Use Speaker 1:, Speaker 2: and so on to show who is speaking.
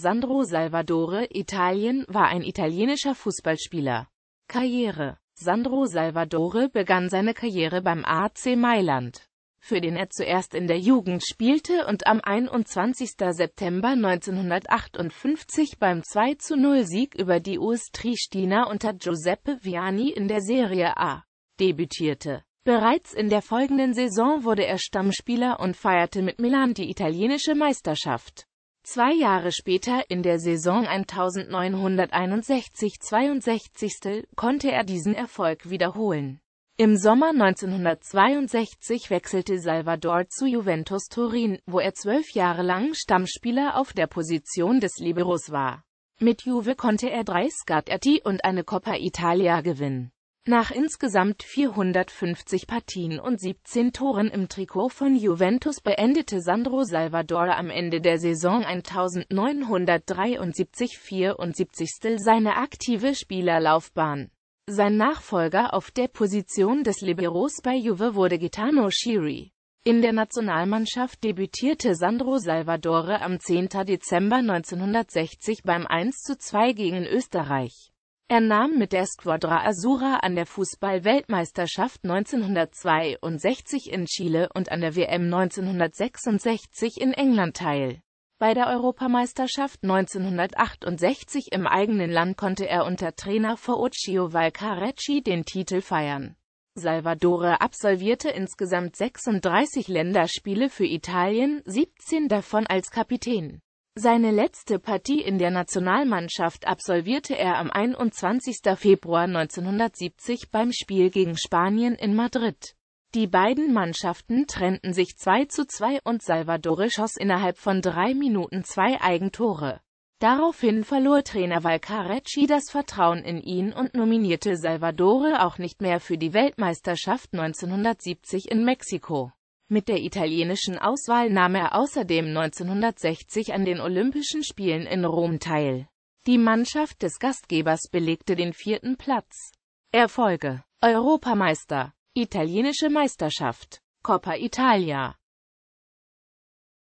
Speaker 1: Sandro Salvadore, Italien, war ein italienischer Fußballspieler. Karriere Sandro Salvadore begann seine Karriere beim AC Mailand, für den er zuerst in der Jugend spielte und am 21. September 1958 beim 2-0-Sieg über die US Triestina unter Giuseppe Viani in der Serie A debütierte. Bereits in der folgenden Saison wurde er Stammspieler und feierte mit Milan die italienische Meisterschaft. Zwei Jahre später, in der Saison 1961-62, konnte er diesen Erfolg wiederholen. Im Sommer 1962 wechselte Salvador zu Juventus Turin, wo er zwölf Jahre lang Stammspieler auf der Position des Liberos war. Mit Juve konnte er drei Scudetti und eine Coppa Italia gewinnen. Nach insgesamt 450 Partien und 17 Toren im Trikot von Juventus beendete Sandro Salvador am Ende der Saison 1973 74. seine aktive Spielerlaufbahn. Sein Nachfolger auf der Position des Liberos bei Juve wurde Gitano Schiri. In der Nationalmannschaft debütierte Sandro Salvadore am 10. Dezember 1960 beim 1 zu 2 gegen Österreich. Er nahm mit der Squadra Azura an der Fußball-Weltmeisterschaft 1962 in Chile und an der WM 1966 in England teil. Bei der Europameisterschaft 1968 im eigenen Land konnte er unter Trainer Fauccio Valcarecci den Titel feiern. Salvadore absolvierte insgesamt 36 Länderspiele für Italien, 17 davon als Kapitän. Seine letzte Partie in der Nationalmannschaft absolvierte er am 21. Februar 1970 beim Spiel gegen Spanien in Madrid. Die beiden Mannschaften trennten sich 2 zu 2 und Salvador schoss innerhalb von drei Minuten zwei Eigentore. Daraufhin verlor Trainer Valcarecci das Vertrauen in ihn und nominierte Salvadore auch nicht mehr für die Weltmeisterschaft 1970 in Mexiko. Mit der italienischen Auswahl nahm er außerdem 1960 an den Olympischen Spielen in Rom teil. Die Mannschaft des Gastgebers belegte den vierten Platz. Erfolge Europameister, italienische Meisterschaft, Coppa Italia,